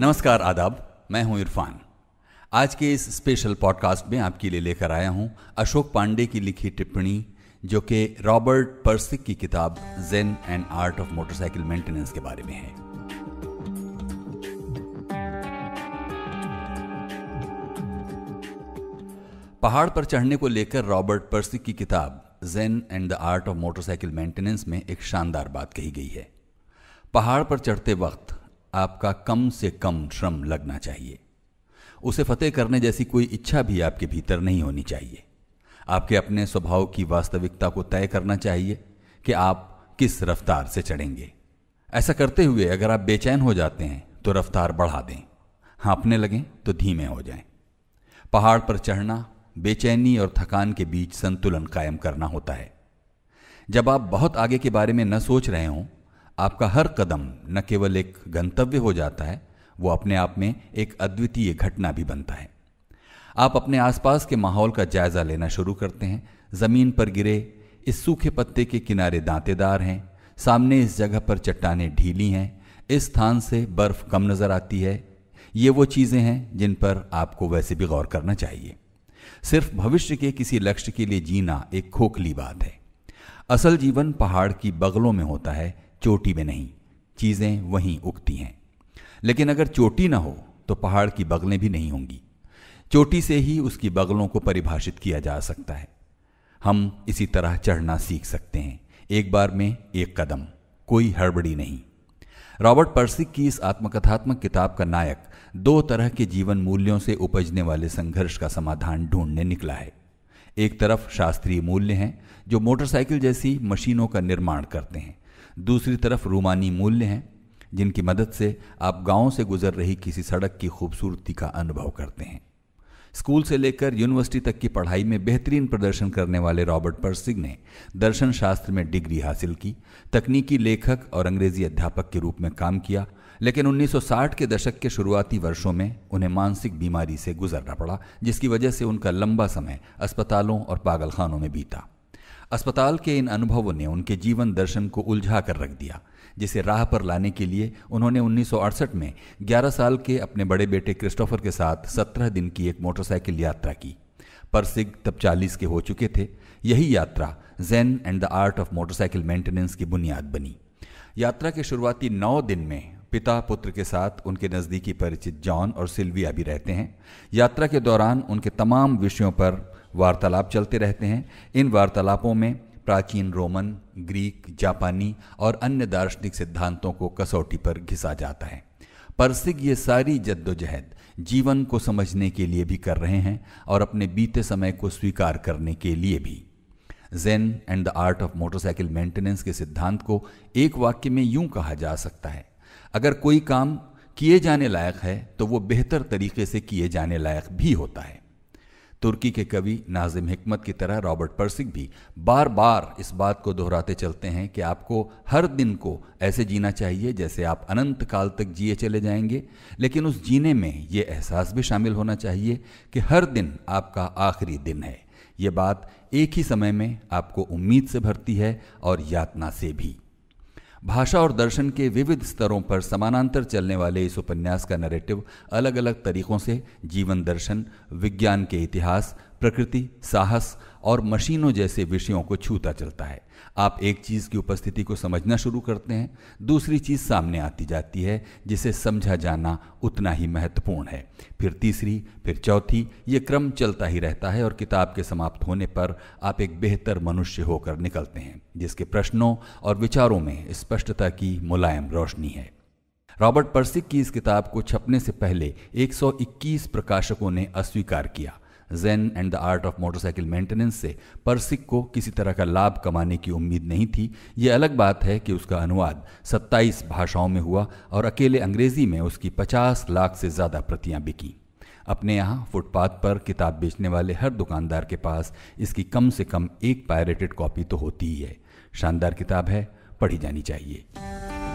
नमस्कार आदाब मैं हूं इरफान आज के इस स्पेशल पॉडकास्ट में आपके लिए लेकर आया हूं अशोक पांडे की लिखी टिप्पणी जो कि रॉबर्ट पर्सिक की किताब Zen and art of motorcycle maintenance के बारे में है पहाड़ पर चढ़ने को लेकर रॉबर्ट पर्सिक की किताब Zen and the art of motorcycle maintenance में एक शानदार बात कही गई है पहाड़ पर चढ़ते वक्त आपका कम से कम श्रम लगना चाहिए उसे फतेह करने जैसी कोई इच्छा भी आपके भीतर नहीं होनी चाहिए आपके अपने स्वभाव की वास्तविकता को तय करना चाहिए कि आप किस रफ्तार से चढ़ेंगे ऐसा करते हुए अगर आप बेचैन हो जाते हैं तो रफ्तार बढ़ा दें हाँपने लगें तो धीमे हो जाएं। पहाड़ पर चढ़ना बेचैनी और थकान के बीच संतुलन कायम करना होता है जब आप बहुत आगे के बारे में न सोच रहे हों आपका हर कदम न केवल एक गंतव्य हो जाता है वो अपने आप में एक अद्वितीय घटना भी बनता है आप अपने आसपास के माहौल का जायजा लेना शुरू करते हैं जमीन पर गिरे इस सूखे पत्ते के किनारे दांतेदार हैं सामने इस जगह पर चट्टाने ढीली हैं इस स्थान से बर्फ कम नजर आती है ये वो चीजें हैं जिन पर आपको वैसे भी गौर करना चाहिए सिर्फ भविष्य के किसी लक्ष्य के लिए जीना एक खोखली बात है असल जीवन पहाड़ की बगलों में होता है चोटी में नहीं चीज़ें वहीं उगती हैं लेकिन अगर चोटी ना हो तो पहाड़ की बगलें भी नहीं होंगी चोटी से ही उसकी बगलों को परिभाषित किया जा सकता है हम इसी तरह चढ़ना सीख सकते हैं एक बार में एक कदम कोई हड़बड़ी नहीं रॉबर्ट पर्सिक की इस आत्मकथात्मक किताब का नायक दो तरह के जीवन मूल्यों से उपजने वाले संघर्ष का समाधान ढूंढने निकला है एक तरफ शास्त्रीय मूल्य हैं जो मोटरसाइकिल जैसी मशीनों का निर्माण करते हैं दूसरी तरफ रूमानी मूल्य हैं जिनकी मदद से आप गांव से गुजर रही किसी सड़क की खूबसूरती का अनुभव करते हैं स्कूल से लेकर यूनिवर्सिटी तक की पढ़ाई में बेहतरीन प्रदर्शन करने वाले रॉबर्ट परसिग ने दर्शन शास्त्र में डिग्री हासिल की तकनीकी लेखक और अंग्रेजी अध्यापक के रूप में काम किया लेकिन 1960 के दशक के शुरुआती वर्षों में उन्हें मानसिक बीमारी से गुजरना पड़ा जिसकी वजह से उनका लंबा समय अस्पतालों और पागलखानों में बीता अस्पताल के इन अनुभवों ने उनके जीवन दर्शन को उलझा कर रख दिया जिसे राह पर लाने के लिए उन्होंने 1968 में 11 साल के अपने बड़े बेटे क्रिस्टोफर के साथ 17 दिन की एक मोटरसाइकिल यात्रा की परसिग तब 40 के हो चुके थे यही यात्रा Zen and the art of motorcycle maintenance की बुनियाद बनी यात्रा के शुरुआती नौ दिन में पिता पुत्र के साथ उनके नज़दीकी परिचित जॉन और सिल्विया भी रहते हैं यात्रा के दौरान उनके तमाम विषयों पर वार्तालाप चलते रहते हैं इन वार्तालापों में प्राचीन रोमन ग्रीक जापानी और अन्य दार्शनिक सिद्धांतों को कसौटी पर घिसा जाता है परसिग ये सारी जद्दोजहद जीवन को समझने के लिए भी कर रहे हैं और अपने बीते समय को स्वीकार करने के लिए भी Zen and the art of motorcycle maintenance के सिद्धांत को एक वाक्य में यूं कहा जा सकता है अगर कोई काम किए जाने लायक है तो वो बेहतर तरीके से किए जाने लायक भी होता है तुर्की के कवि नाजिम हिकमत की तरह रॉबर्ट पर्सिक भी बार बार इस बात को दोहराते चलते हैं कि आपको हर दिन को ऐसे जीना चाहिए जैसे आप अनंत काल तक जिए चले जाएंगे लेकिन उस जीने में ये एहसास भी शामिल होना चाहिए कि हर दिन आपका आखिरी दिन है ये बात एक ही समय में आपको उम्मीद से भरती है और यातना से भी भाषा और दर्शन के विविध स्तरों पर समानांतर चलने वाले इस उपन्यास का नैरेटिव अलग अलग तरीकों से जीवन दर्शन विज्ञान के इतिहास प्रकृति साहस और मशीनों जैसे विषयों को छूता चलता है आप एक चीज़ की उपस्थिति को समझना शुरू करते हैं दूसरी चीज़ सामने आती जाती है जिसे समझा जाना उतना ही महत्वपूर्ण है फिर तीसरी फिर चौथी ये क्रम चलता ही रहता है और किताब के समाप्त होने पर आप एक बेहतर मनुष्य होकर निकलते हैं जिसके प्रश्नों और विचारों में स्पष्टता की मुलायम रोशनी है रॉबर्ट पर्सिक की इस किताब को छपने से पहले 121 प्रकाशकों ने अस्वीकार किया Zen and the art of motorcycle maintenance से परसिक को किसी तरह का लाभ कमाने की उम्मीद नहीं थी ये अलग बात है कि उसका अनुवाद 27 भाषाओं में हुआ और अकेले अंग्रेजी में उसकी 50 लाख से ज़्यादा प्रतियां बिकीं अपने यहाँ फुटपाथ पर किताब बेचने वाले हर दुकानदार के पास इसकी कम से कम एक पायरेटेड कॉपी तो होती ही है शानदार किताब है पढ़ी जानी चाहिए